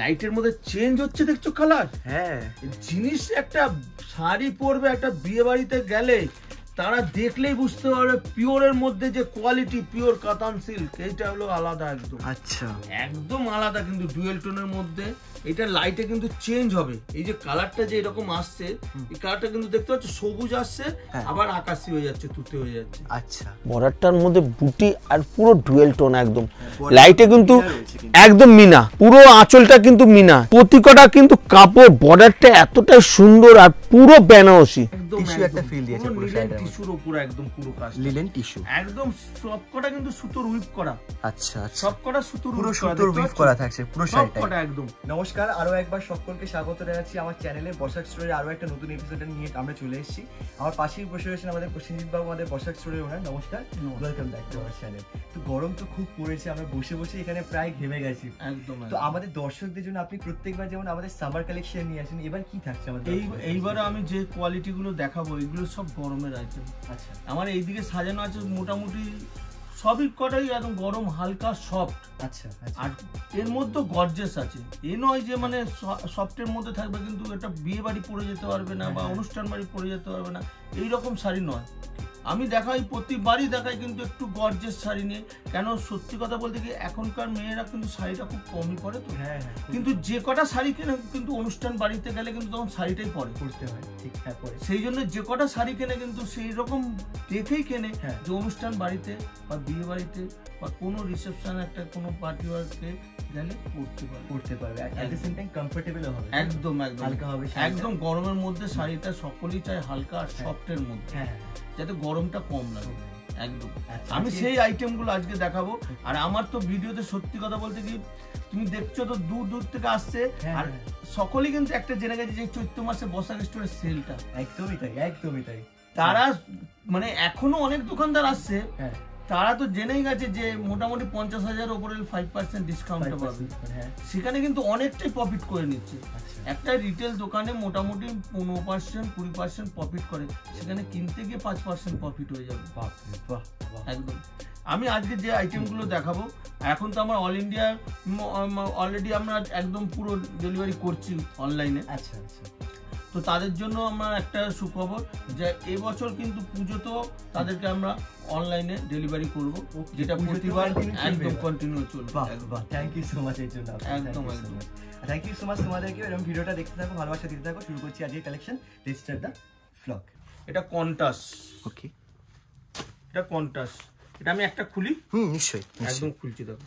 লাইটের মধ্যে চেঞ্জ হচ্ছে দেখছো কালার হ্যাঁ জিনিস একটা শাড়ি পরবে একটা বিয়ে বাড়িতে গেলে তারা দেখলেই বুঝতে পারবে পিওরের মধ্যে যে কোয়ালিটি পিওর কাতান সিল্ক এইটা হলো আলাদা একদম আচ্ছা একদম আলাদা কিন্তু ডুয়েল টোনের মধ্যে এটা লাইটে কিন্তু চেঞ্জ হবে এই যে কালারটা যে এরকম আসছে এই কালারটা কিন্তু দেখতে পাচ্ছ সবুজ আসছে হ্যাঁ। আবার আকাশি হয়ে যাচ্ছে তুতে হয়ে যাচ্ছে আচ্ছা বর্ডারটার মধ্যে বুটি আর পুরো ডুয়েল টোন একদম লাইটে হ্যাঁ, কিন্তু একদম মিনা পুরো আঁচলটা কিন্তু মিনা প্রতিকটা কিন্তু কাপড় বর্ডারটা এতটাই সুন্দর আর পুরো বেনারসি একদম নমস্কার নমস্কার আরও একবার সকলকে স্বাগত জানাচ্ছি আমার চ্যানেলে বসাক স্টোরে আরও একটা নতুন এপিসোড নিয়ে আমরা চলে এসেছি আমার পাশেই বসে রয়েছেন আমাদের প্রসেনজিৎ বাবু আমাদের বসাক স্টোরে ওনার নমস্কার ওয়েলকাম ব্যাক টু আমার চ্যানেল তো গরম তো খুব পড়েছে আমরা বসে বসে এখানে প্রায় ঘেমে গেছি একদম তো আমাদের দর্শকদের জন্য আপনি প্রত্যেকবার যেমন আমাদের সামার কালেকশন নিয়ে আসেন এবার কি থাকছে আমাদের এই এইবারও আমি যে কোয়ালিটিগুলো দেখাবো এগুলো সব গরমের আইটেম আচ্ছা আমার এইদিকে সাজানো আছে মোটামুটি সবই কটাই একদম গরম হালকা সফট আচ্ছা, আচ্ছা আর এর মধ্যে গর্জেস আছে এ নয় যে মানে সফটের মধ্যে থাকবে কিন্তু এটা বিয়ে বাড়ি পরে যেতে পারবে না হ্যাঁ, বা হ্যাঁ। অনুষ্ঠান বাড়ি পরে যেতে পারবে না এইরকম শাড়ি নয় আমি দেখাই প্রতিবারই দেখাই কিন্তু একটু গর্জের শাড়ি নিয়ে কেন সত্যি কথা বলতে কি এখনকার মেয়েরা কিন্তু শাড়িটা খুব কমই পরে তো হ্যাঁ, হ্যাঁ কিন্তু যে কটা শাড়ি কেনে কিন্তু অনুষ্ঠান বাড়িতে গেলে কিন্তু তখন শাড়িটাই পরে পড়তে হয় ঠিক হ্যাঁ পরে সেই জন্য যে কটা শাড়ি কেনে কিন্তু সেই রকম দেখেই কেনে হ্যাঁ। যে অনুষ্ঠান বাড়িতে বা বিয়ে বাড়িতে বা কোনো রিসেপশন একটা কোনো পার্টি ওয়ার্কে গেলে পরতে পারবে পরতে পারবে at the same time comfortable হবে একদম একদম হালকা হবে একদম গরমের মধ্যে শাড়িটা সকলেই চায় হালকা আর সফটের হ্যাঁ। মধ্যে হ্যাঁ যাতে গরমটা কম লাগে একদম আচ্ছা, আমি সেই আইটেমগুলো আজকে দেখাবো আর আমার তো ভিডিওতে সত্যি কথা বলতে কি তুমি দেখছো তো দূর দূর থেকে আসছে হ্যাঁ, আর হ্যাঁ। সকলেই কিন্তু একটা জেনে গেছে যে চৈত্র মাসে বসার স্টোরের সেলটা একদমই তাই একদমই তাই তারা মানে এখনো অনেক দোকানদার আসছে হ্যাঁ। তারা তো জেনেই গেছে যে মোটামুটি পঞ্চাশ হাজার ওপরে ফাইভ পার্সেন্ট ডিসকাউন্ট পাবে হ্যাঁ। সেখানে কিন্তু অনেকটাই প্রফিট করে নিচ্ছে আচ্ছা। একটা রিটেল দোকানে মোটামুটি পনেরো পার্সেন্ট কুড়ি পার্সেন্ট প্রফিট করে সেখানে কিনতে গিয়ে পাঁচ পার্সেন্ট প্রফিট হয়ে যাবে একদম আমি আজকে যে আইটেমগুলো দেখাবো এখন তো আমার অল ইন্ডিয়া অলরেডি আমরা একদম পুরো ডেলিভারি করছি অনলাইনে আচ্ছা আচ্ছা তো তাদের জন্য আমার একটা সুখবর যে এবছর কিন্তু পুজোতেও তাদেরকে আমরা অনলাইনে ডেলিভারি করব যেটা প্রতিবার একদম কন্টিনিউ চলবে থ্যাংক ইউ সো মাচ এর জন্য একদম একদম থ্যাংক ইউ সো মাচ তোমাদেরকে এরকম ভিডিওটা দেখতে থাকো ভালোবাসা দিতে থাকো শুরু করছি আজকে কালেকশন রেজিস্টার দ্য ফ্লক এটা কন্টাস ওকে এটা কন্টাস এটা আমি একটা খুলি হুম নিশ্চয়ই একদম খুলছি দেখো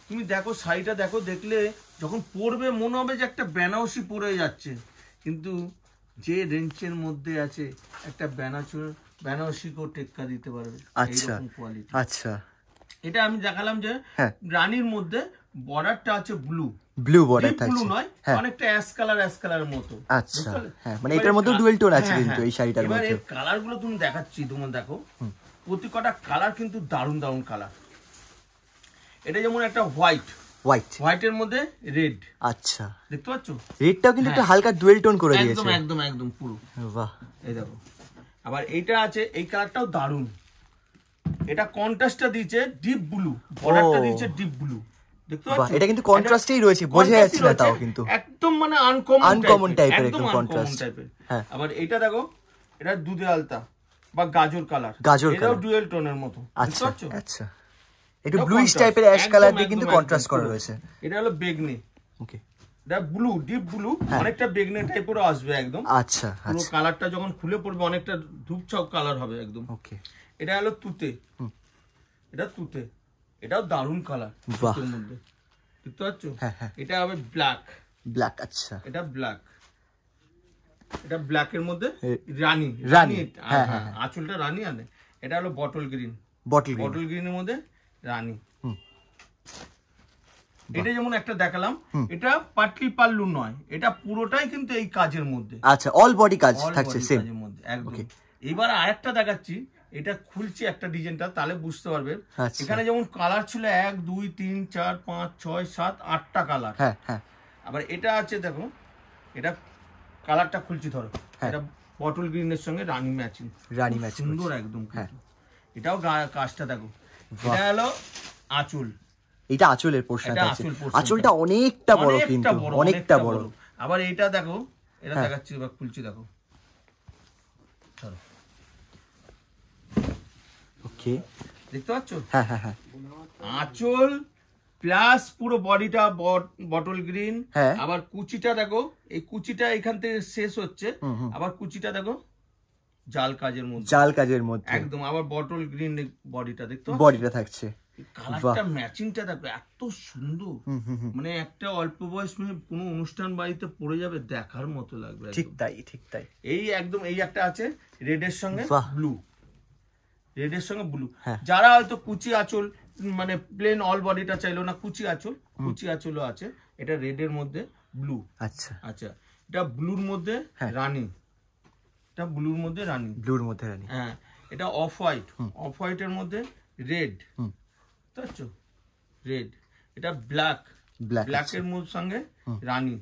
তুমি দেখো শাড়িটা দেখো দেখলে যখন পরবে মনে হবে যে একটা বেনারসি পরে যাচ্ছে কিন্তু যে রেঞ্জের মধ্যে আছে একটা বেনাচুর বেনারসিকেও টেক্কা দিতে পারবে আচ্ছা কোয়ালিটি আচ্ছা এটা আমি দেখালাম যে হ্যাঁ। রানীর মধ্যে বর্ডারটা আছে ব্লু ব্লু বর্ডার ব্লু নয় হ্যাঁ। অনেকটা অ্যাশ কালার অ্যাশ কালারের মতো আচ্ছা হ্যাঁ মানে এটার মধ্যে ডুয়েল টোন আছে হ্যাঁ, কিন্তু এই শাড়িটার মধ্যে এবার কালারগুলো তুমি দেখাচ্ছি তোমার দেখো প্রতি কটা কালার কিন্তু দারুণ দারুণ কালার এটা যেমন একটা হোয়াইট হোয়াইট হোয়াইটের মধ্যে রেড আচ্ছা দেখতে পাচ্ছ রেডটাও কিন্তু হ্যাঁ। হালকা ডুয়েল টোন করে দিয়েছে একদম একদম একদম পুরো বাহ এই দেখো আবার এইটা আছে এই কালারটাও দারুন এটা কন্ট্রাস্টটা দিয়েছে ডিপ ব্লু বর্ডারটা দিয়েছে ডিপ ব্লু এটা কিন্তু রয়েছে বোঝা যাচ্ছে না তাও কিন্তু একদম মানে টাইপের হ্যাঁ। আবার এটা দেখো এটা দুধে আলতা বা গাজর কালার গাজর ডুয়েল টোনের মতো আচ্ছা আচ্ছা একটু ব্লুইশ টাইপের অ্যাশ কালার দিয়ে কিন্তু কন্ট্রাস্ট করা রয়েছে এটা হলো বেগনি ওকে এটা ব্লু ডিপ ব্লু অনেকটা বেগনি টাইপের আসবে একদম আচ্ছা পুরো কালারটা আচ্ছা। যখন খুলে পড়বে অনেকটা ধূপছাপ কালার হবে একদম ওকে এটা হলো তুতে এটা তুতে এটাও দারুণ কালার তুতের মধ্যে দেখতে পাচ্ছ হ্যাঁ, হ্যাঁ। এটা হবে ব্ল্যাক ব্ল্যাক আচ্ছা এটা ব্ল্যাক এটা ব্ল্যাক এর মধ্যে রানী হ্যাঁ, আচ্ছা, হ্যাঁ আঁচলটা রানি আনে এটা হলো বটল গ্রিন বটল বটল এর মধ্যে রানী এটা যেমন একটা দেখালাম এটা পাটলি পাল্লু নয় এটা পুরোটাই কিন্তু এই কাজের মধ্যে আচ্ছা অল বডি কাজ থাকছে সেম এবার আরেকটা দেখাচ্ছি এটা খুলছি একটা ডিজাইনটা তাহলে বুঝতে পারবে আচ্ছা। এখানে যেমন কালার ছিল এক দুই তিন চার পাঁচ ছয় সাত আটটা কালার হ্যাঁ, হ্যাঁ। আবার এটা আছে দেখো এটা কালারটা খুলছি ধরো হ্যাঁ। এটা পটল গ্রিনের সঙ্গে রানি ম্যাচিং রানি ম্যাচিং সুন্দর একদম এটাও কাজটা দেখো এটা আঁচল অনেকটা বড় কিন্তু অনেকটা বড় আবার এটা দেখো এটা হ্যাঁ। দেখাচ্ছি খুলছি দেখো দেখতে পাচ্ছ হ্যাঁ, হ্যাঁ, প্লাস পুরো বডিটা বটল গ্রিন আবার কুচিটা দেখো এই কুচিটা এখান থেকে শেষ হচ্ছে আবার কুচিটা দেখো জাল কাজের মধ্যে জাল কাজের মধ্যে একদম আবার বটল গ্রিন বডিটা দেখতে বডিটা থাকছে কালারটা এত সুন্দর মানে একটা অল্প বয়স কোনো অনুষ্ঠান বাড়িতে যাবে দেখার মতো লাগবে ঠিক তাই ঠিক তাই এই একদম এই একটা আছে সঙ্গে ব্লু সঙ্গে ব্লু হ্যাঁ। যারা হয়তো কুচি আঁচল মানে প্লেন অল বডিটা চাইলো না কুচি আঁচল কুচি আঁচলও আছে এটা রেড এর মধ্যে ব্লু আচ্ছা আচ্ছা এটা ব্লুর মধ্যে হ্যাঁ। রানী এটা ব্লুর মধ্যে রানি ব্লুর মধ্যে রানি হ্যাঁ এটা অফ হোয়াইট অফ হোয়াইটের মধ্যে রেড বুঝতে রেড এটা ব্ল্যাক ব্ল্যাকের মধ্যে সঙ্গে রানি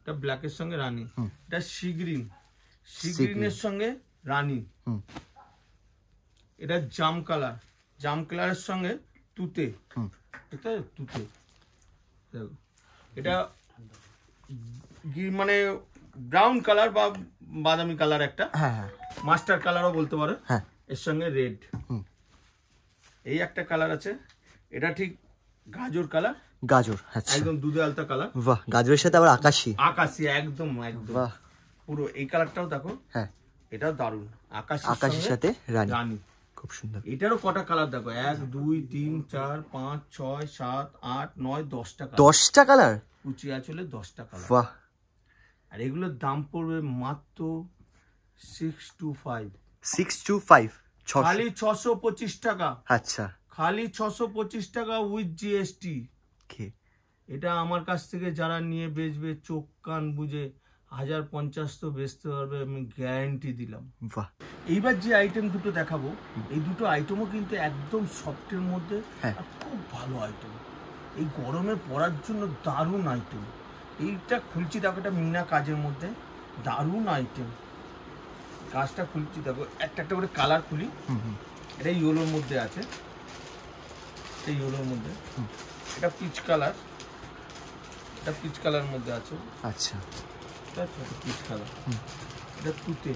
এটা ব্ল্যাকের সঙ্গে রানি এটা সি গ্রিন সি গ্রিনের সঙ্গে রানি এটা জাম কালার জাম কালারের সঙ্গে তুতে এটা তুতে এটা মানে ব্রাউন কালার বা বাদামি কালার একটা হ্যাঁ হ্যাঁ মাস্টার কালারও বলতে পারো হ্যাঁ এর সঙ্গে রেড এই একটা কালার আছে এটা ঠিক গাজর কালার গাজর আচ্ছা। একদম দুধে আলতা কালার বাহ গাজরের সাথে আবার আকাশি আকাশি একদম একদম বাহ পুরো এই কালারটাও দেখো হ্যাঁ এটাও দারুণ আকাশি আকাশের সাথে রানী রানী খুব সুন্দর এটারও কটা কালার দেখো এক দুই তিন চার পাঁচ ছয় সাত আট নয় দশটা দশটা কালার কুচি চলে দশটা কালার বাহ আর এগুলোর দাম পড়বে মাত্র six two five six two five খালি ছশো পঁচিশ টাকা আচ্ছা খালি ছশো পঁচিশ টাকা উইথ জিএসটি এটা আমার কাছ থেকে যারা নিয়ে বেচবে চোখ কান বুঝে হাজার পঞ্চাশ তো বেচতে পারবে আমি গ্যারান্টি দিলাম এইবার যে আইটেম দুটো দেখাবো এই দুটো আইটেমও কিন্তু একদম সফটের মধ্যে হ্যাঁ। খুব ভালো আইটেম এই গরমে পড়ার জন্য দারুণ আইটেম এইটা খুলছি দেখো এটা মিনা কাজের মধ্যে দারুণ আইটেম কাজটা খুলছি দেখো একটা একটা করে কালার খুলি এটা ইয়োলোর মধ্যে আছে এই ইয়োলোর মধ্যে এটা পিচ কালার এটা পিচ কালার মধ্যে আছে আচ্ছা পিচ কালার এটা তুতে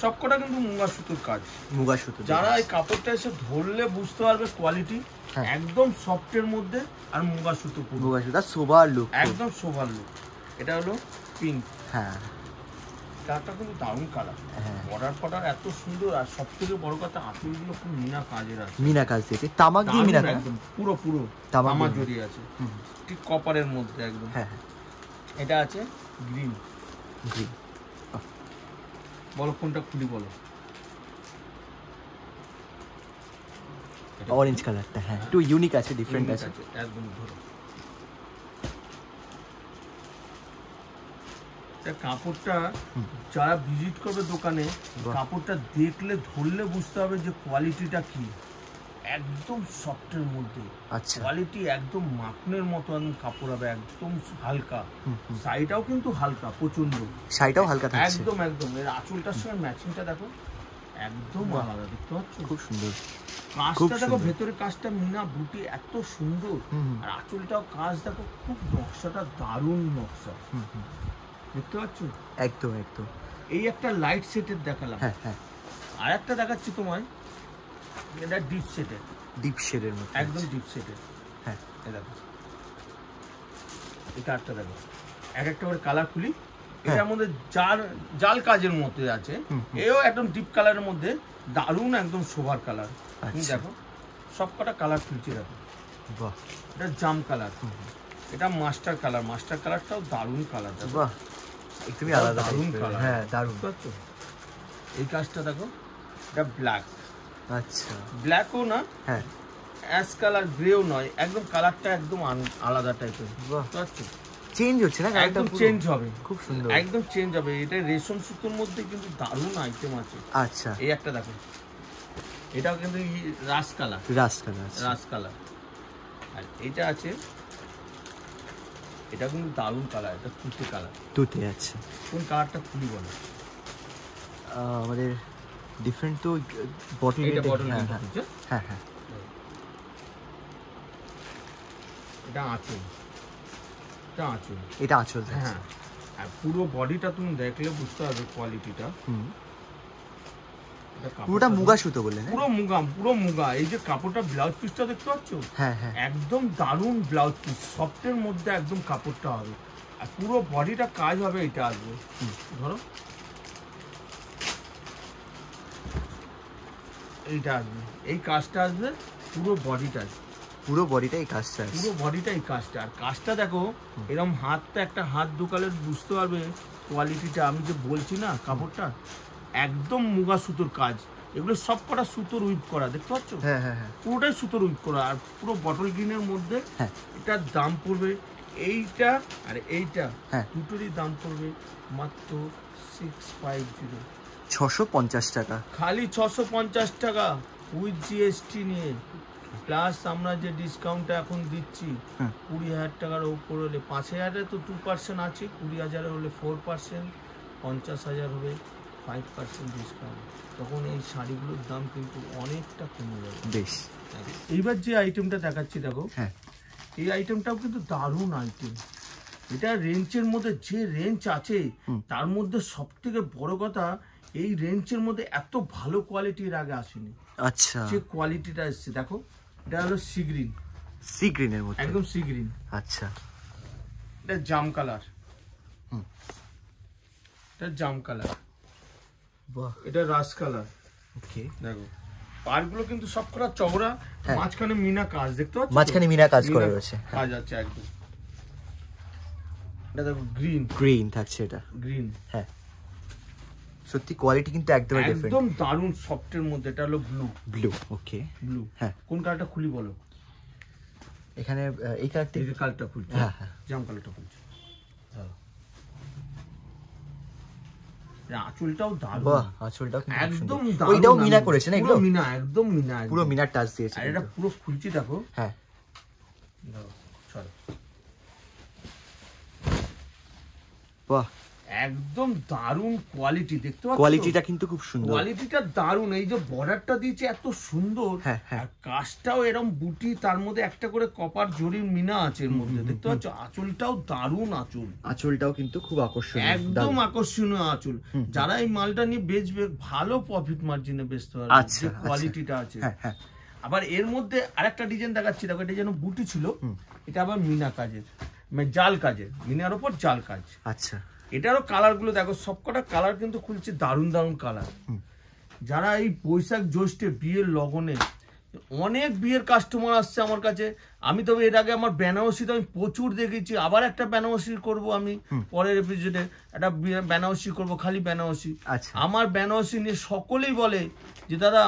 সবকটা কিন্তু মুগা সুতোর কাজ মুগা সুতো যারা এই কাপড়টা এসে ধরলে বুঝতে পারবে কোয়ালিটি হ্যাঁ। একদম সফটের মধ্যে আর মুগা সুতো মুগা সুতো সোভার লুক একদম সোভার লুক এটা হলো পিঙ্ক হ্যাঁ কালারটা কিন্তু দারুণ কালার হ্যাঁ। বর্ডার ফর্ডার এত সুন্দর আর সব থেকে বড় কথা আঁচলগুলো খুব মিনা কাজের আছে মিনা কাজ দিয়েছে তামাক দিয়ে মিনা একদম পুরো পুরো তামাক জড়িয়ে আছে ঠিক কপারের মধ্যে একদম হ্যাঁ, হ্যাঁ। এটা আছে গ্রিন গ্রিন বলো কোনটা খুলি বলো অরেঞ্জ কালারটা হ্যাঁ একটু ইউনিক আছে ডিফারেন্ট আছে একদম ধরো কাপড়টা যারা ভিজিট করবে দোকানে কাপড়টা দেখলে ধরলে বুঝতে হবে যে কোয়ালিটিটা কি একদম সফটের মধ্যে আচ্ছা কোয়ালিটি একদম মাখনের মতো কাপড় হবে একদম হালকা সাইটাও কিন্তু হালকা প্রচন্ড সাইটাও হালকা একদম একদম এর আঁচলটার সঙ্গে ম্যাচিংটা দেখো একদম আলাদা দেখতে পাচ্ছ খুব সুন্দর দেখো ভেতরে কাজটা মিনা বুটি এত সুন্দর আর কাজ দেখো খুব নকশাটা দারুণ নকশা দেখতে পাচ্ছ একদম একদম এই একটা লাইট সেটের দেখালাম হ্যাঁ হ্যাঁ আর একটা দেখাচ্ছি তোমায় এটা ডিপ সেটের ডিপ শেডের মতো একদম ডিপ শেডের হ্যাঁ দেখো এই কার্ডটা দেখো এক একটা করে কালার খুলি এটা আমাদের হ্যাঁ। জাল জাল কাজের মধ্যে আছে এও একদম ডিপ কালারের মধ্যে দারুণ একদম শোভার কালার আচ্ছা। দেখো সবকটা কালার ফিলছে দেখো বাহ এটা জাম কালার এটা মাস্টার কালার মাস্টার কালারটাও দারুণ কালার বাহ একটু আলাদা দারুন কালার হ্যাঁ দারুণ এই কাজটা দেখো এটা ব্ল্যাক আচ্ছা ব্ল্যাকও না হ্যাঁ অ্যাশ কালার গ্রেও নয় একদম কালারটা একদম আলাদা টাইপের বুঝতে পারছো চেঞ্জ হচ্ছে না একদম চেঞ্জ হবে খুব সুন্দর একদম চেঞ্জ হবে এটা রেশম সুতোর মধ্যে কিন্তু দারুণ আইটেম আছে আচ্ছা এই একটা দেখো এটাও কিন্তু রাস কালার রাস কালার আচ্ছা। রাস কালার আর এটা আছে এটা কিন্তু দারুণ কালার এটা তুতে কালার তুতে আছে আচ্ছা। কোন কালারটা খুবই বলো আমাদের ডিফারেন্ট তো বটল এটা বটল হ্যাঁ হ্যাঁ এটা আছে এটা আঁচল এটা আঁচল হ্যাঁ আর পুরো বডিটা তুমি দেখলে বুঝতে পারবে কোয়ালিটিটা হুম পুরোটা মুগা সুতো বললেন হ্যাঁ? পুরো মুগা পুরো মুগা এই যে কাপড়টা ব্লাউজ পিসটা দেখতে পাচ্ছ হ্যাঁ হ্যাঁ একদম দারুণ ব্লাউজ পিস সফটের মধ্যে একদম কাপড়টা হবে আর পুরো বডিটা কাজ হবে এটা আসবে ধরো এইটা আসবে এই কাজটা আসবে পুরো বডিটা আসবে পুরো বডিটাই কাজটা পুরো বডিটাই কাজটা আর কাজটা দেখো এরকম হাতটা একটা হাত দুকালের বুঝতে পারবে কোয়ালিটিটা আমি যে বলছি না কাপড়টা একদম মুগা সুতোর কাজ এগুলো সব কটা সুতোর উইপ করা দেখতে পাচ্ছ হ্যাঁ হ্যাঁ হ্যাঁ পুরোটাই সুতোর উইপ করা আর পুরো বটল গ্রিনের মধ্যে হ্যাঁ। এটার দাম পড়বে এইটা আর এইটা হ্যাঁ। দুটোরই দাম পড়বে মাত্র সিক্স ফাইভ জিরো ছশো পঞ্চাশ টাকা খালি ছশো পঞ্চাশ টাকা উইথ জিএসটি নিয়ে প্লাস আমরা যে ডিসকাউন্টটা এখন দিচ্ছি হ্যাঁ। কুড়ি হাজার টাকার উপর হলে পাঁচ হাজারে তো টু পার্সেন্ট আছে কুড়ি হাজারে হলে ফোর পার্সেন্ট পঞ্চাশ হাজার হবে ফাইভ পার্সেন্ট ডিসকাউন্ট তখন এই শাড়িগুলোর দাম কিন্তু অনেকটা কমে যাবে বেশ এইবার যে আইটেমটা দেখাচ্ছি দেখো হ্যাঁ এই আইটেমটাও কিন্তু দারুণ আইটেম এটা রেঞ্চের মধ্যে যে রেঞ্জ আছে তার মধ্যে সব থেকে বড় কথা এই রেঞ্চের মধ্যে এত ভালো কোয়ালিটির আগে আসেনি আচ্ছা যে কোয়ালিটিটা এসছে দেখো এটা হলো সি গ্রিন সি গ্রিনের মধ্যে একদম সি গ্রিন আচ্ছা এটা জাম কালার এটা জাম কালার বাহ এটা রাস কালার ওকে দেখো পারগুলো কিন্তু সবকটা চওড়া হ্যাঁ। মাঝখানে মিনা কাজ দেখতে পাচ্ছ মাঝখানে মিনা কাজ করে রয়েছে কাজ আছে একদম এটা দেখো গ্রিন গ্রিন থাকছে এটা গ্রিন হ্যাঁ সত্যি কোয়ালিটি কিন্তু একদম ডিফারেন্ট একদম দারুণ সফটের মধ্যে এটা হলো ব্লু ব্লু ওকে ব্লু হ্যাঁ কোন কালারটা খুলি বলো এখানে এই কালারটা এই কালারটা খুলছি হ্যাঁ হ্যাঁ জাম কালারটা খুলছি আঁচলটাও দারুণ বাহ আঁচলটাও একদম ওইটাও মিনা করেছে না এগুলো মিনা একদম মিনা পুরো মিনার টাচ দিয়েছে আর এটা পুরো খুলছি দেখো হ্যাঁ চলো বাহ একদম দারুন কোয়ালিটি দেখতে পাচ্ছ কোয়ালিটিটা কিন্তু খুব সুন্দর কোয়ালিটিটা দারুন এই যে বর্ডারটা দিয়েছে এত সুন্দর হ্যাঁ, হ্যাঁ। কাজটাও এরকম বুটি তার মধ্যে একটা করে কপার জরির মিনা আছে এর মধ্যে দেখতে পাচ্ছ আঁচলটাও দারুন আঁচল আঁচলটাও কিন্তু খুব আকর্ষণীয় একদম আকর্ষণীয় আঁচল যারা এই মালটা নিয়ে বেচবে ভালো প্রফিট মার্জিনে বেচতে পারবে আচ্ছা কোয়ালিটিটা আচ্ছা। আছে হ্যাঁ, আবার এর মধ্যে আরেকটা ডিজাইন দেখাচ্ছি দেখো এটা যেন বুটি ছিল এটা আবার মিনা কাজের মানে জাল কাজের মিনার ওপর জাল কাজ আচ্ছা এটারও কালারগুলো দেখো সবকটা কালার কিন্তু খুলছে দারুণ দারুণ কালার যারা এই বৈশাখ জ্যৈষ্ঠে বিয়ের লগনে অনেক বিয়ের কাস্টমার আসছে আমার কাছে আমি তবে এর আগে আমার বেনারসি তো আমি প্রচুর দেখেছি আবার একটা বেনারসি করব আমি পরের এপিসোডে একটা বেনারসি করব খালি বেনারসি আচ্ছা। আমার বেনারসি নিয়ে সকলেই বলে যে দাদা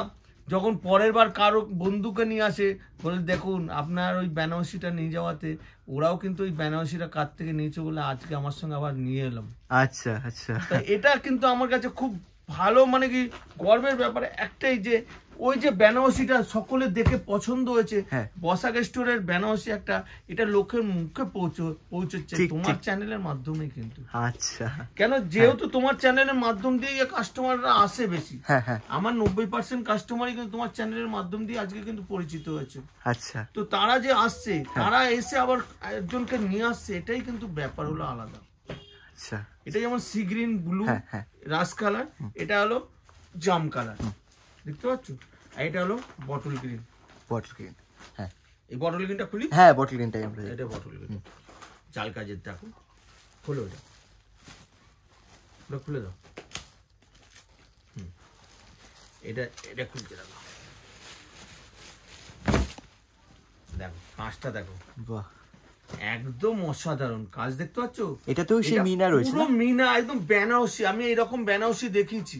যখন পরের বার কারো বন্ধুকে নিয়ে আসে বলে দেখুন আপনার ওই বেনারসিটা নিয়ে যাওয়াতে ওরাও কিন্তু ওই বেনারসিটা কার থেকে নিয়েছে বলে আজকে আমার সঙ্গে আবার নিয়ে এলাম আচ্ছা আচ্ছা এটা কিন্তু আমার কাছে খুব ভালো মানে কি গর্বের ব্যাপারে একটাই যে ওই যে বেনারসিটা সকলে দেখে পছন্দ হয়েছে হ্যাঁ। বসাক স্টোরের বেনারসি একটা এটা লোকের মুখে পৌঁছচ্ছে তোমার চ্যানেলের মাধ্যমে কিন্তু আচ্ছা কেন হ্যাঁ। যেহেতু তোমার চ্যানেলের মাধ্যম দিয়ে কাস্টমাররা আসে বেশি হ্যাঁ, আমার নব্বই পার্সেন্ট কাস্টমারই কিন্তু তোমার চ্যানেলের মাধ্যম দিয়ে আজকে কিন্তু পরিচিত হয়েছে আচ্ছা তো তারা যে আসছে তারা এসে আবার একজনকে নিয়ে আসছে এটাই কিন্তু ব্যাপার হলো আলাদা আচ্ছা এটা যেমন sea green blue rust colour এটা হলো জাম কালার দেখতে পাচ্ছ এটা হলো বটল গ্রিন বটল গ্রিন হ্যাঁ এই বটল গ্রিনটা খুলি হ্যাঁ বটল গ্রিনটাই এটা বটল গ্রিন চাল কাজের দেখো খুলে ওটা ওটা খুলে দাও এটা এটা খুলছে দাও দেখো পাঁচটা দেখো বাহ একদম অসাধারণ কাজ দেখতে পাচ্ছ তো সেই মিনা রয়েছে মিনা একদম বেনারসি আমি এইরকম বেনারসি দেখিয়েছি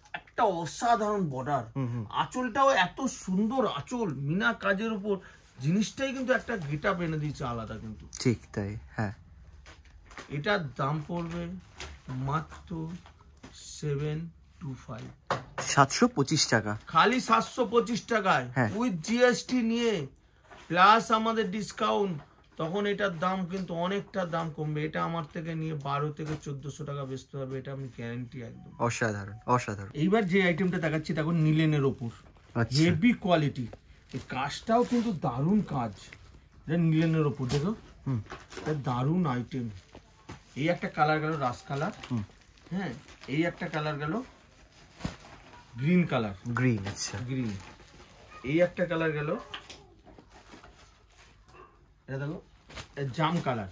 একটা অসাধারণ বর্ডার আঁচলটাও এত সুন্দর আঁচল মিনা কাজের উপর জিনিসটাই কিন্তু একটা গেট আপ এনে দিয়েছে আলাদা কিন্তু ঠিক তাই হ্যাঁ এটার দাম পড়বে মাত্র সেভেন টু ফাইভ সাতশো পঁচিশ টাকা খালি সাতশো পঁচিশ টাকায় উইথ হ্যাঁ। জিএসটি নিয়ে প্লাস আমাদের ডিসকাউন্ট তখন এটার দাম কিন্তু অনেকটা দাম কমবে এটা আমার থেকে নিয়ে বারো থেকে চোদ্দশো টাকা বেচতে পারবে এটা আমি গ্যারান্টি একদম অসাধারণ অসাধারণ এইবার যে আইটেমটা দেখাচ্ছি তখন নিলেনের ওপর হেভি কোয়ালিটি এই কাজটাও কিন্তু দারুণ কাজ এটা নিলেনের ওপর দেখো এটা দারুণ আইটেম এই একটা কালার গেল রাস কালার হ্যাঁ এই একটা কালার গেল গ্রিন কালার গ্রিন আচ্ছা গ্রিন এই একটা কালার গেল এটা দেখো জাম কালার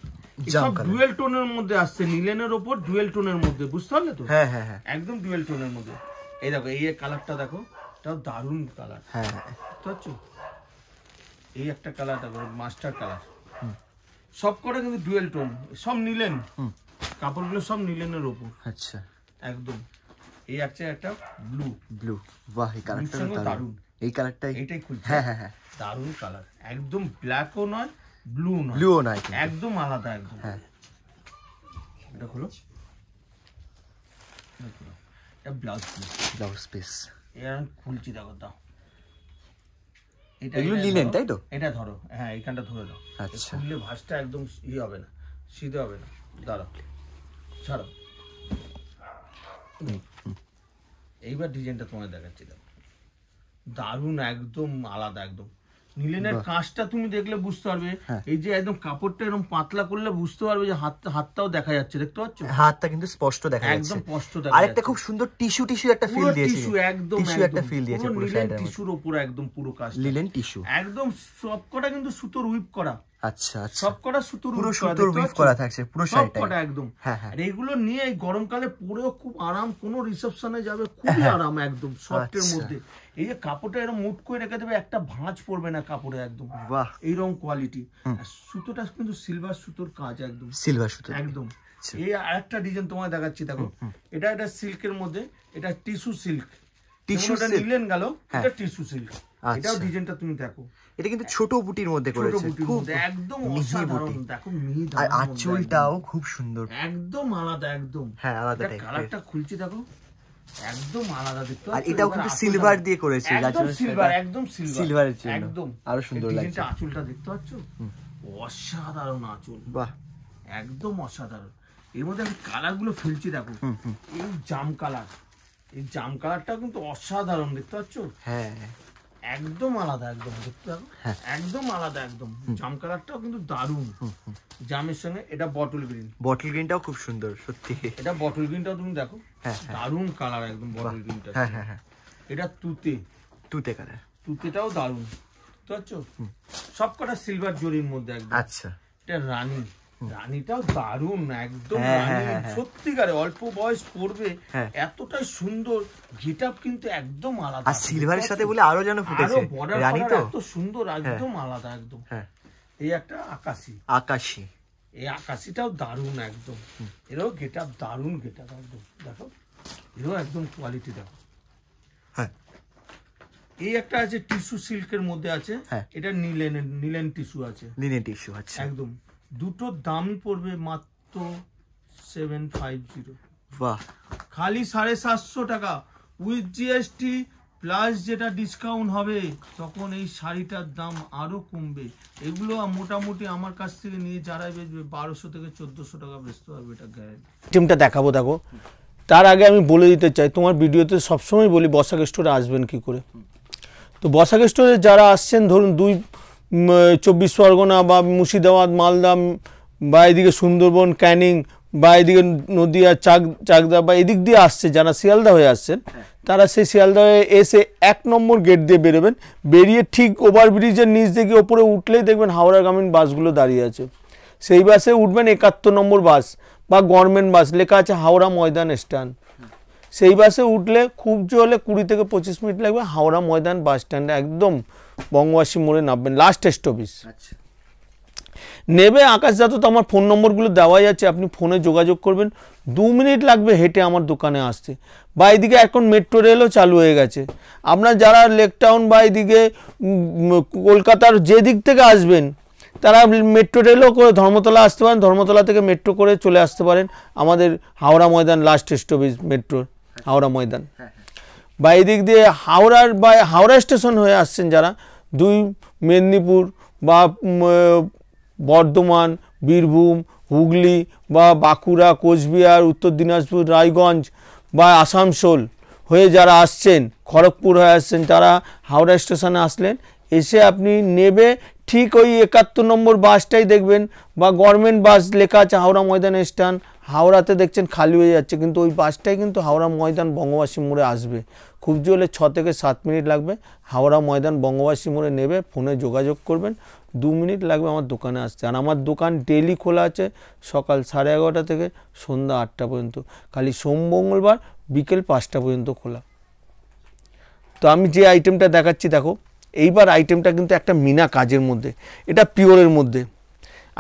ডুয়েল টোনের মধ্যে আসছে নীলেনের উপর ডুয়েল টোনের মধ্যে বুঝতে পারলে তো হ্যাঁ হ্যাঁ হ্যাঁ একদম ডুয়েল টোনের মধ্যে এই দেখো এই কালারটা দেখো এটা দারুণ কালার হ্যাঁ, হ্যাঁ। এই একটা কালার দেখো মাস্টার কালার সব করে কিন্তু ডুয়েল টোন সব নিলেন কাপড়গুলো সব নিলেনের উপর আচ্ছা একদম এই আছে একটা ব্লু ব্লু বাহ এই কালারটা দারুণ এই কালারটা এটাই খুলছে হ্যাঁ হ্যাঁ হ্যাঁ দারুণ কালার একদম ব্ল্যাকও নয় ব্লু নয় ব্লুও নয় একদম আলাদা একদম হ্যাঁ এটা হলো এটা ব্লাউজ পিস ব্লাউজ পিস এরকম খুলছি দেখো দাও এটা এগুলো লিনেন তাই তো এটা ধরো হ্যাঁ এইখানটা ধরে দাও আচ্ছা খুললে ভাঁজটা একদম ই হবে না সিধে হবে না দাঁড়াও ছাড়ো এইবার ডিজাইনটা তোমায় দেখাচ্ছি দাও দারুণ একদম আলাদা একদম নিলেনের কাজটা তুমি দেখলে বুঝতে পারবে হ্যাঁ। এই যে একদম কাপড়টা এরকম পাতলা করলে বুঝতে পারবে যে হাত হাতটাও দেখা যাচ্ছে দেখতে পাচ্ছ হাতটা কিন্তু স্পষ্ট দেখা যাচ্ছে একদম স্পষ্ট দেখা আর একটা খুব সুন্দর টিস্যু টিস্যু একটা ফিল দিয়েছে টিস্যু একদম টিস্যু একটা ফিল দিয়েছে পুরো সাইডে টিস্যুর উপর একদম পুরো কাজ নিলেন টিস্যু একদম সবকটা কিন্তু সুতোর উইপ করা আচ্ছা, আচ্ছা। সবকটা সুতোর হ্যাঁ, হ্যাঁ। গরমকালে খুব আরাম কোনো রিসেপশনে যাবে হ্যাঁ, আরাম একদম আচ্ছা। এই যে কাপড়টা করে রেখে দেবে একটা ভাঁজ না কাপড়ে একদম বাহ এইরকম কোয়ালিটি সুতোটা কিন্তু সিলভার সুতোর কাজ একদম সিলভার সুতো একদম এই আরেকটা তোমায় দেখাচ্ছি দেখো এটা এটা সিল্কের মধ্যে এটা টিস্যু সিল্ক টিস্যুটা নিলেন গেল এটা টিস্যু সিল্ক এটাও আচ্ছা। ডিজাইনটা তুমি দেখো এটা কিন্তু ছোট বুটির মধ্যে করেছে খুব একদম দেখো মিহি আর আঁচলটাও খুব সুন্দর একদম আলাদা একদম হ্যাঁ আলাদা কালারটা খুলছি দেখো একদম আলাদা দেখতে আর এটাও কিন্তু সিলভার দিয়ে করেছে একদম সিলভার একদম সিলভার সিলভারের জন্য একদম আরো সুন্দর লাগছে ডিজাইনটা আঁচলটা দেখতে পাচ্ছ অসাধারণ আঁচল বাহ একদম অসাধারণ এর মধ্যে আমি কালারগুলো ফেলছি দেখো এই জাম কালার এই জাম কালারটা কিন্তু অসাধারণ দেখতে পাচ্ছ হ্যাঁ একদম আলাদা একদম দেখতে হ্যাঁ। একদম আলাদা একদম জাম কালারটাও কিন্তু দারুণ জামের সঙ্গে এটা বটল গ্রিন বটল গ্রিনটাও খুব সুন্দর সত্যি এটা বটল গ্রিনটাও তুমি দেখো হ্যাঁ, হ্যাঁ। দারুণ কালার একদম বটল গ্রিনটা হ্যাঁ হ্যাঁ এটা তুতে তুতে কালার তুতেটাও দারুণ বুঝতে পারছো সবকটা সিলভার জরির মধ্যে একদম আচ্ছা এটা রানী রানীটাও দারুণ একদম হ্যাঁ, হ্যাঁ, হ্যাঁ। সত্যিকারে অল্প বয়স পড়বে এতটাই সুন্দর গেট কিন্তু একদম আলাদা আর সিলভারের সাথে বলে আরো যেন ফুটেছে রানী তো এত সুন্দর একদম আলাদা একদম এই একটা এই দারুণ একদম এরও গেট দারুণ গেট একদম দেখো এরও একদম কোয়ালিটি দেখো হ্যাঁ এই একটা আছে টিস্যু সিল্কের মধ্যে আছে এটা নিলেন নিলেন টিস্যু আছে নিলেন টিস্যু আছে একদম দুটো দামই পড়বে মাত্র সেভেন ফাইভ জিরো খালি সাড়ে সাতশো টাকা উইথ জিএসটি প্লাস যেটা ডিসকাউন্ট হবে তখন এই শাড়িটার দাম আরও কমবে এগুলো মোটামুটি আমার কাছ থেকে নিয়ে যারাই বেচবে বারোশো থেকে চোদ্দোশো টাকা বেচতে পারবে এটা গ্যারান্টি দেখাবো দেখো তার আগে আমি বলে দিতে চাই তোমার ভিডিওতে সবসময় বলি বসাক স্টোরে আসবেন কি করে তো বসাক স্টোরে যারা আসছেন ধরুন দুই চব্বিশ পরগনা বা মুর্শিদাবাদ মালদা বা এদিকে সুন্দরবন ক্যানিং বা এদিকে নদীয়া চাক চাকদা বা এদিক দিয়ে আসছে যারা শিয়ালদা হয়ে আসছেন তারা সেই শিয়ালদা হয়ে এসে এক নম্বর গেট দিয়ে বেরোবেন বেরিয়ে ঠিক ওভারব্রিজের নিচ দিকে ওপরে উঠলেই দেখবেন হাওড়াগামীন বাসগুলো দাঁড়িয়ে আছে সেই বাসে উঠবেন একাত্তর নম্বর বাস বা গভর্নমেন্ট বাস লেখা আছে হাওড়া ময়দান স্ট্যান্ড সেই বাসে উঠলে খুব জলে কুড়ি থেকে পঁচিশ মিনিট লাগবে হাওড়া ময়দান বাস স্ট্যান্ডে একদম বঙ্গবাসী মোড়ে নামবেন লাস্ট টেস্ট অফিস নেবে আকাশ যাত তো আমার ফোন নম্বরগুলো দেওয়াই আছে আপনি ফোনে যোগাযোগ করবেন দু মিনিট লাগবে হেঁটে আমার দোকানে আসতে বা এদিকে এখন মেট্রো রেলও চালু হয়ে গেছে আপনার যারা লেকটাউন বা এদিকে কলকাতার যে দিক থেকে আসবেন তারা মেট্রো রেলও করে ধর্মতলা আসতে পারেন ধর্মতলা থেকে মেট্রো করে চলে আসতে পারেন আমাদের হাওড়া ময়দান লাস্ট স্টপেজ মেট্রোর হাওড়া ময়দান হ্যাঁ, বা এদিক দিয়ে হাওড়ার বা হাওড়া স্টেশন হয়ে আসছেন যারা দুই মেদিনীপুর বা বর্ধমান বীরভূম হুগলি বা বাঁকুড়া কোচবিহার উত্তর দিনাজপুর রায়গঞ্জ বা আসানসোল হয়ে যারা আসছেন খড়গপুর হয়ে আসছেন তারা হাওড়া স্টেশনে আসলেন এসে আপনি নেবে ঠিক ওই একাত্তর নম্বর বাসটাই দেখবেন বা গভর্নমেন্ট বাস লেখা আছে হাওড়া ময়দান স্টান হাওড়াতে দেখছেন খালি হয়ে যাচ্ছে কিন্তু ওই বাসটাই কিন্তু হাওড়া ময়দান বঙ্গবাসী মোড়ে আসবে খুব জোরে ছ থেকে সাত মিনিট লাগবে হাওড়া ময়দান বঙ্গবাসী মোড়ে নেবে ফোনে যোগাযোগ করবেন দু মিনিট লাগবে আমার দোকানে আসতে আর আমার দোকান ডেলি খোলা আছে সকাল সাড়ে এগারোটা থেকে সন্ধ্যা আটটা পর্যন্ত খালি সোম মঙ্গলবার বিকেল পাঁচটা পর্যন্ত খোলা তো আমি যে আইটেমটা দেখাচ্ছি দেখো এইবার আইটেমটা কিন্তু একটা মিনা কাজের মধ্যে এটা পিওরের মধ্যে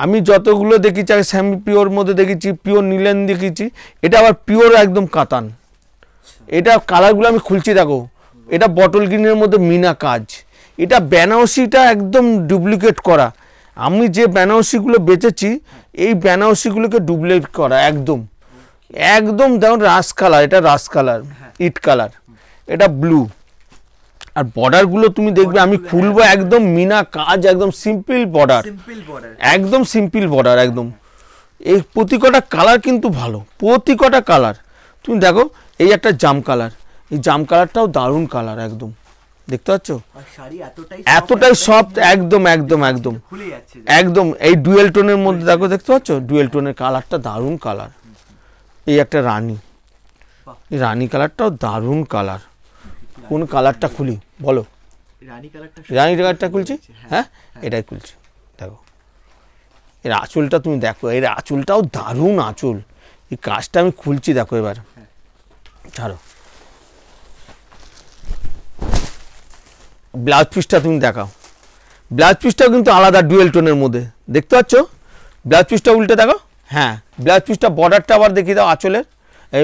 আমি যতগুলো দেখেছি আগে স্যামি পিওর মধ্যে দেখেছি পিওর নিলেন দেখেছি এটা আবার পিওর একদম কাতান এটা কালারগুলো আমি খুলছি দেখো এটা বটল গ্রিনের মধ্যে মিনা কাজ এটা বেনারসিটা একদম ডুপ্লিকেট করা আমি যে বেনারসিগুলো বেচেছি এই বেনারসিগুলোকে ডুপ্লিকেট করা একদম একদম দেখুন রাস কালার এটা রাস কালার ইট কালার এটা ব্লু আর বর্ডারগুলো তুমি দেখবে আমি খুলবো হ্যাঁ। একদম মিনা কাজ একদম সিম্পল বর্ডার একদম সিম্পল বর্ডার একদম এই প্রতি কটা কালার কিন্তু ভালো প্রতি কটা কালার তুমি দেখো এই একটা জাম কালার এই জাম কালারটাও দারুণ কালার একদম দেখতে পাচ্ছ এতটাই সফট একদম একদম একদম একদম এই ডুয়েল টোনের মধ্যে দেখো দেখতে পাচ্ছ ডুয়েল টোনের কালারটা দারুণ কালার এই একটা রানী রানী কালারটাও দারুণ কালার কোন কালারটা খুলি বলো রানি কালারটা খুলছি হ্যাঁ? হ্যাঁ এটাই খুলছি দেখো এর আঁচলটা তুমি দেখো এর আঁচলটাও দারুণ আঁচল এই কাজটা আমি খুলছি দেখো এবার হ্যাঁ। ছাড়ো ব্লাউজ পিসটা তুমি দেখাও ব্লাউজ পিসটাও কিন্তু আলাদা ডুয়েল টোনের মধ্যে দেখতে পাচ্ছ ব্লাউজ পিসটা উল্টে দেখো হ্যাঁ ব্লাউজ পিসটা বর্ডারটা আবার দেখিয়ে দাও আঁচলের এই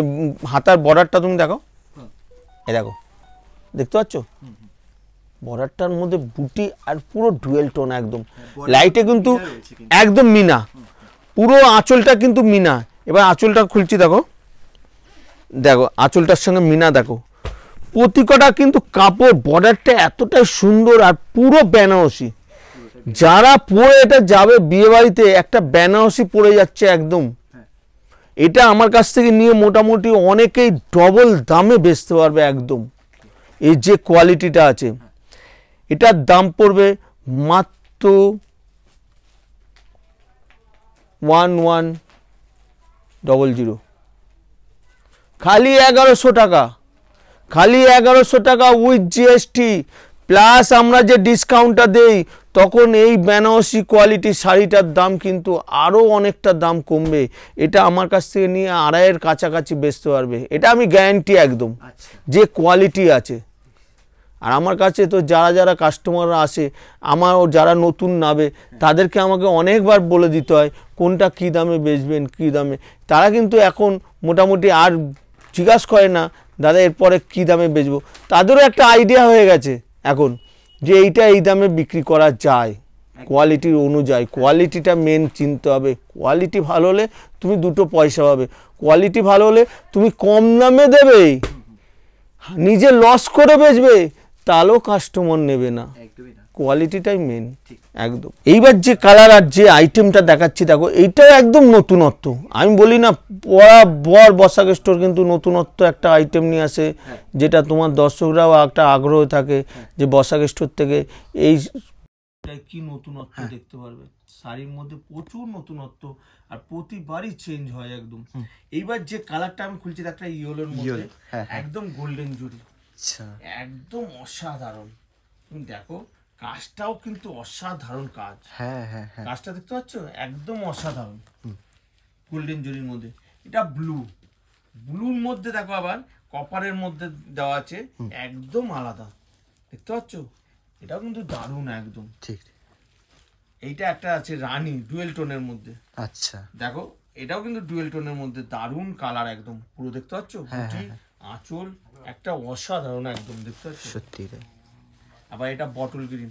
হাতার বর্ডারটা তুমি দেখো এ দেখো দেখতে পাচ্ছ বর্ডারটার মধ্যে বুটি আর পুরো ডুয়েল টোন একদম লাইটে কিন্তু একদম মিনা পুরো আঁচলটা কিন্তু মিনা এবার আঁচলটা খুলছি দেখো দেখো আঁচলটার সঙ্গে মিনা দেখো প্রতিকটা কিন্তু কাপড় বর্ডারটা এতটাই সুন্দর আর পুরো বেনারসি যারা পরে এটা যাবে বিয়ে বাড়িতে একটা বেনারসি পরে যাচ্ছে একদম হ্যাঁ। এটা আমার কাছ থেকে নিয়ে মোটামুটি অনেকেই ডবল দামে বেচতে পারবে একদম এর যে কোয়ালিটিটা আছে এটার দাম পড়বে মাত্র ওয়ান ওয়ান ডবল জিরো খালি এগারোশো টাকা খালি এগারোশো টাকা উইথ জিএসটি প্লাস আমরা যে ডিসকাউন্টটা দেই তখন এই বেনারসি কোয়ালিটির শাড়িটার দাম কিন্তু আরও অনেকটা দাম কমবে এটা আমার কাছ থেকে নিয়ে আড়াইয়ের কাছাকাছি বেচতে পারবে এটা আমি গ্যারেন্টি একদম আচ্ছা। যে কোয়ালিটি আছে আর আমার কাছে তো যারা যারা কাস্টমাররা আসে আমার যারা নতুন নাবে তাদেরকে আমাকে অনেকবার বলে দিতে হয় কোনটা কী দামে বেচবেন কী দামে তারা কিন্তু এখন মোটামুটি আর জিজ্ঞাসা করে না দাদা এরপরে কী দামে বেচবো তাদেরও একটা আইডিয়া হয়ে গেছে এখন যে এইটা এই দামে বিক্রি করা যায় কোয়ালিটির অনুযায়ী কোয়ালিটিটা মেন চিনতে হবে কোয়ালিটি ভালো হলে তুমি দুটো পয়সা পাবে কোয়ালিটি ভালো হলে তুমি কম দামে দেবে নিজে লস করে বেচবে তাহলেও কাস্টমার নেবে না কোয়ালিটিটাই মেন একদম এইবার যে কালার আর যে আইটেমটা দেখাচ্ছি দেখো এইটাও একদম নতুনত্ব আমি বলি না বরাবর বসাকে স্টোর কিন্তু নতুনত্ব একটা আইটেম নিয়ে আসে হ্যাঁ। যেটা তোমার দর্শকরাও একটা আগ্রহ থাকে হ্যাঁ। যে বসাকে স্টোর থেকে এই হ্যাঁ। কি নতুনত্ব দেখতে পারবে শাড়ির মধ্যে প্রচুর নতুনত্ব আর প্রতিবারই চেঞ্জ হয় একদম এইবার যে কালারটা আমি খুলছি একটা ইয়েলোর মধ্যে একদম গোল্ডেন জুরি আচ্ছা। একদম অসাধারণ তুমি দেখো কাজটাও কিন্তু অসাধারণ কাজ হ্যাঁ হ্যাঁ হ্যাঁ কাজটা দেখতে পাচ্ছ একদম অসাধারণ গোল্ডেন জুরির মধ্যে এটা ব্লু ব্লুর মধ্যে দেখো আবার কপারের মধ্যে দেওয়া আছে একদম আলাদা দেখতে পাচ্ছ এটাও কিন্তু দারুণ একদম ঠিক এইটা একটা আছে রানী ডুয়েল টোনের মধ্যে আচ্ছা দেখো এটাও কিন্তু ডুয়েল টোনের মধ্যে দারুণ কালার একদম পুরো দেখতে পাচ্ছ হ্যাঁ, হ্যাঁ, হ্যাঁ। আঁচল একটা অসাধারণ একদম দেখতে পাচ্ছ সত্যি তাই আবার এটা বটল গ্রিন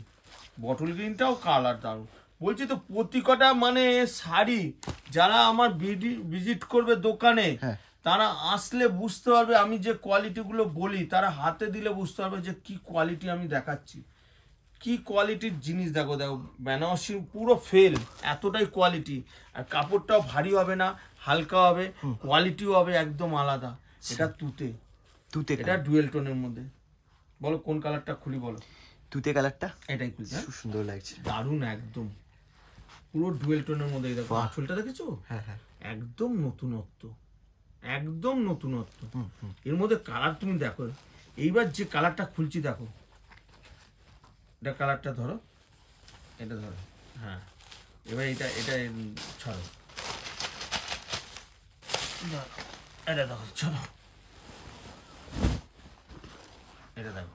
বটল গ্রিনটাও কালার দারুণ বলছি তো কটা মানে শাড়ি যারা আমার ভিজিট করবে দোকানে হ্যাঁ। তারা আসলে বুঝতে পারবে আমি যে কোয়ালিটিগুলো বলি তারা হাতে দিলে বুঝতে পারবে যে কি কোয়ালিটি আমি দেখাচ্ছি কি কোয়ালিটির জিনিস দেখো দেখো বেনারসি পুরো ফেল এতটাই কোয়ালিটি আর কাপড়টাও ভারী হবে না হালকা হবে কোয়ালিটিও হবে একদম আলাদা এটা তুতে তুতে এটা ডুয়েল টোনের মধ্যে বলো কোন কালারটা খুলি বলো তুতে কালারটা এটাই কুলটা হ্যাঁ? খুব সুন্দর লাগছে দারুণ একদম পুরো ডুয়েল টোনের মধ্যে এই দেখো আঁচলটা দেখেছো হ্যাঁ হ্যাঁ একদম নতুনত্ব একদম নতুনত্ব এর মধ্যে কালার তুমি দেখো এইবার যে কালারটা খুলছি দেখো এটা কালারটা ধরো এটা ধরো হ্যাঁ এবার এটা এটা ছাড়ো এটা দেখো চলো এটা দেখো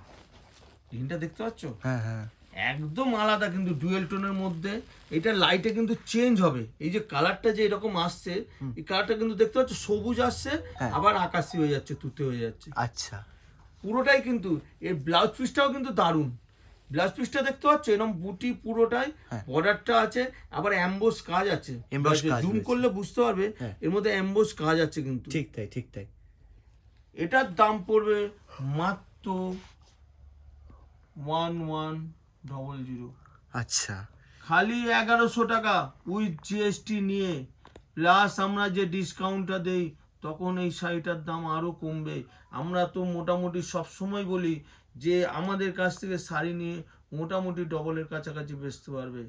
রিংটা দেখতে পাচ্ছ হ্যাঁ হ্যাঁ একদম আলাদা কিন্তু ডুয়েল টোনের মধ্যে এটা লাইটে কিন্তু চেঞ্জ হবে এই যে কালারটা যে এরকম আসছে এই কালারটা কিন্তু দেখতে পাচ্ছ সবুজ আসছে হ্যাঁ। আবার আকাশি হয়ে যাচ্ছে তুতে হয়ে যাচ্ছে আচ্ছা পুরোটাই কিন্তু এর ব্লাউজ পিসটাও কিন্তু দারুণ ব্লাউজ পিসটা দেখতে পাচ্ছ এরকম বুটি পুরোটাই হ্যাঁ। বর্ডারটা আছে আবার অ্যাম্বোস কাজ আছে জুম করলে বুঝতে পারবে হ্যাঁ। এর মধ্যে অ্যাম্বোস কাজ আছে কিন্তু ঠিক তাই ঠিক তাই এটার দাম পড়বে মাত্র ওয়ান ওয়ান ডবল জিরো আচ্ছা খালি এগারোশো টাকা উইথ জিএসটি নিয়ে প্লাস আমরা যে ডিসকাউন্টটা দেই তখন এই শাড়িটার দাম আরও কমবে আমরা তো মোটামুটি সবসময় বলি যে আমাদের কাছ থেকে শাড়ি নিয়ে মোটামুটি ডবলের কাছাকাছি বেচতে পারবে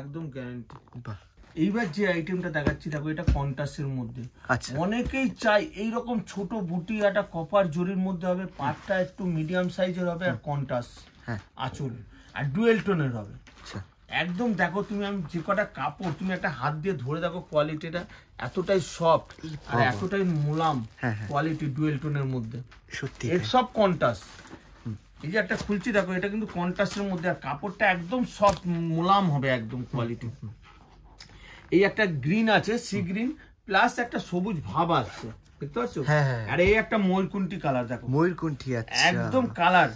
একদম গ্যারেন্টি বাহ এইবার যে আইটেমটা দেখাচ্ছি দেখো এটা কন্টাসের মধ্যে আচ্ছা। অনেকেই চাই এই রকম ছোট বুটি আটা কপার জরির মধ্যে হবে পাটটা একটু মিডিয়াম সাইজের হবে আর কন্টাস হ্যাঁ। আঁচল আর ডুয়েল টোনের হবে আচ্ছা। একদম দেখো তুমি আমি যে কটা কাপড় তুমি একটা হাত দিয়ে ধরে দেখো কোয়ালিটিটা এতটাই সফট আর এতটাই মোলাম কোয়ালিটি ডুয়েল টোনের মধ্যে সত্যি সব কন্টাস এই যে একটা খুলছি দেখো এটা কিন্তু কন্টাসের মধ্যে আর কাপড়টা একদম সফট মোলাম হবে একদম কোয়ালিটি এই একটা গ্রিন আছে সি গ্রিন প্লাস একটা সবুজ ভাব আসছে দেখতে পাচ্ছ হ্যাঁ, হ্যাঁ, হ্যাঁ। আর এই একটা ময়ূরকুন্টি কালার দেখো ময়ূরকুন্টি আচ্ছা। একদম কালার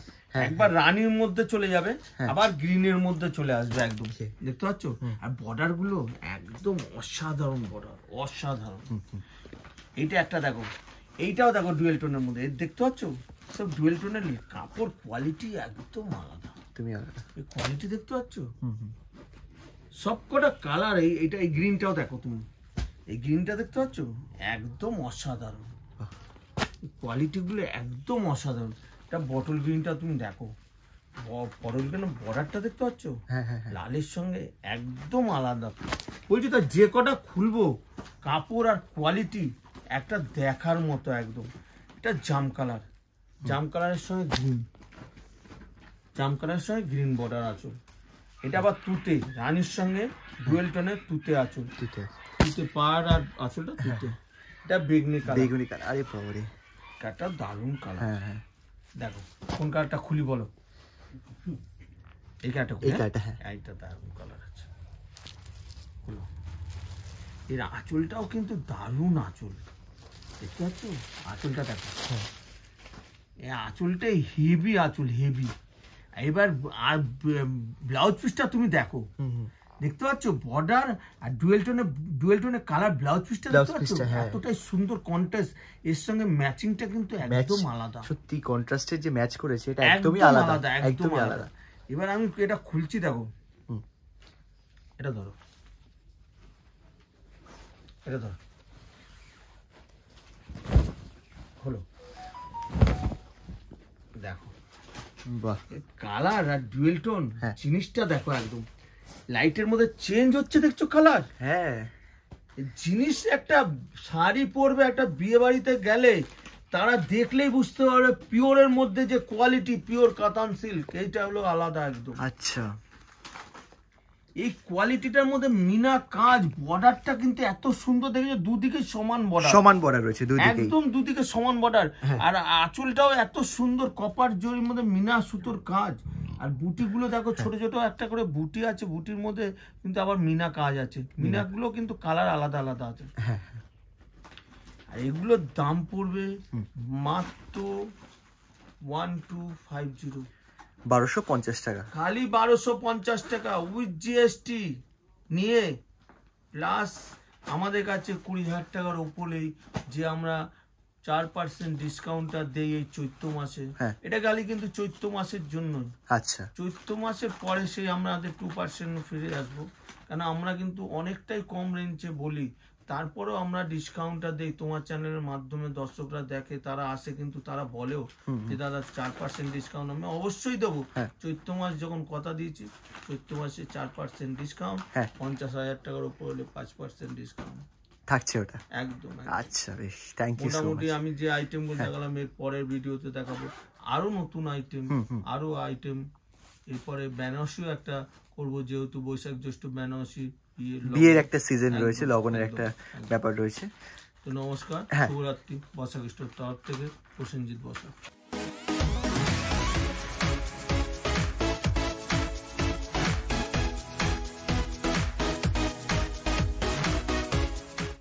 একবার রানীর মধ্যে চলে যাবে আবার গ্রিনের মধ্যে চলে আসবে একদম দেখতে পাচ্ছ আর বর্ডার গুলো একদম অসাধারণ বর্ডার অসাধারণ এইটা একটা দেখো এইটাও দেখো ডুয়েল টোনের মধ্যে দেখতে পাচ্ছ সব ডুয়েল টোনের কাপড় কোয়ালিটি একদম আলাদা তুমি আলাদা কোয়ালিটি দেখতে পাচ্ছ সবকটা কালার এই এটা এই গ্রিনটাও দেখো তুমি এই গ্রিনটা দেখতে পাচ্ছ একদম অসাধারণ কোয়ালিটিগুলো একদম অসাধারণ এটা বটল গ্রিনটা তুমি দেখো বটল গ্রিন বর্ডারটা দেখতে পাচ্ছ হ্যাঁ, হ্যাঁ হ্যাঁ লালের সঙ্গে একদম আলাদা বলছি তা যে কটা খুলবো কাপড় আর কোয়ালিটি একটা দেখার মতো একদম এটা জাম কালার জাম কালারের সঙ্গে গ্রিন জাম কালারের সঙ্গে গ্রিন বর্ডার আছে এটা আবার তুতে রানীর সঙ্গে ডুয়েল টনের তুতে আঁচল তুতে তুতে পাড় আর আঁচলটা হ্যাঁ। তুতে এটা বেগনি কালার বেগনি কালার আরে বাবারে কাটা দারুণ কালার হ্যাঁ হ্যাঁ দেখো কোন কালারটা খুলি বলো এই কালারটা এই হ্যাঁ? কালারটা হ্যাঁ।, হ্যাঁ এইটা দারুণ কালার আছে খুলো এর আঁচলটাও কিন্তু দারুণ আঁচল দেখতে পাচ্ছ আঁচলটা দেখো হ্যাঁ এই আঁচলটাই হেভি আঁচল হেভি এবার আর ব্লাউজ পিসটা তুমি দেখো দেখতে পাচ্ছ বর্ডার আর ডুয়েল টোনে ডুয়েল টোনে কালার ব্লাউজ পিসটা দেখতে পাচ্ছ হ্যাঁ। এতটাই সুন্দর কন্ট্রাস্ট এর সঙ্গে ম্যাচিংটা কিন্তু একদম আলাদা সত্যি কন্ট্রাস্টের যে ম্যাচ করেছে এটা একদমই আলাদা একদমই আলাদা এবার আমি এটা খুলছি দেখো এটা ধরো এটা ধরো বাহ কালার আর ডুয়েল টোন হ্যাঁ। জিনিসটা দেখো একদম লাইটের মধ্যে চেঞ্জ হচ্ছে দেখছো কালার হ্যাঁ জিনিস একটা শাড়ি পরবে একটা বিয়ে বাড়িতে গেলে তারা দেখলেই বুঝতে পারবে পিওরের মধ্যে যে কোয়ালিটি পিওর কাতান সিল্ক এইটা হলো আলাদা একদম আচ্ছা এই কোয়ালিটিটার মধ্যে মিনা কাজ বর্ডারটা কিন্তু এত সুন্দর দেখেছো দুদিকে সমান বর্ডার সমান বর্ডার রয়েছে দুদিকে একদম দুদিকে সমান বর্ডার হ্যাঁ। আর আঁচলটাও এত সুন্দর কপার জরির মধ্যে মিনা সুতোর কাজ আর বুটিগুলো দেখো হ্যাঁ। ছোট ছোট একটা করে বুটি আছে বুটির মধ্যে কিন্তু আবার মিনা কাজ আছে মিনাগুলো কিন্তু কালার আলাদা আলাদা আছে হ্যাঁ, আর এগুলোর দাম পড়বে মাত্র ওয়ান টু ফাইভ জিরো বারোশো পঞ্চাশ টাকা খালি বারোশো পঞ্চাশ টাকা উইথ জিএসটি নিয়ে প্লাস আমাদের কাছে কুড়ি হাজার টাকার উপরেই যে আমরা চার পার্সেন্ট ডিসকাউন্টটা দেই এই চৈত্র মাসে হ্যাঁ। এটা খালি কিন্তু চৈত্র মাসের জন্য আচ্ছা চৈত্র মাসের পরে সেই আমরা টু পার্সেন্ট ফিরে আসবো কেন আমরা কিন্তু অনেকটাই কম রেঞ্জে বলি তারপরেও আমরা ডিসকাউন্টটা দেই তোমার চ্যানেলের মাধ্যমে দর্শকরা দেখে তারা আসে কিন্তু তারা বলেও যে দাদা চার পার্সেন্ট ডিসকাউন্ট আমি অবশ্যই দেবো হ্যাঁ। চৈত্র মাস যখন কথা দিয়েছি চৈত্র মাসে চার পার্সেন্ট হ্যাঁ। ডিসকাউন্ট পঞ্চাশ হাজার টাকার উপর হলে পাঁচ পার্সেন্ট ডিসকাউন্ট থাকছে একদম আচ্ছা বেশ থ্যাংক ইউ মোটামুটি আমি যে আইটেমগুলো হ্যাঁ। দেখালাম এর পরের ভিডিওতে দেখাবো আরো নতুন আইটেম আরো আইটেম এরপরে বেনারসিও একটা করব যেহেতু বৈশাখ জ্যৈষ্ঠ বেনারসি বিয়ের একটা সিজন রয়েছে লগনের একটা ব্যাপার রয়েছে তো নমস্কার হ্যাঁ। শুভরাত্রি বসাক স্টোর তরফ থেকে প্রসেনজিৎ বসাক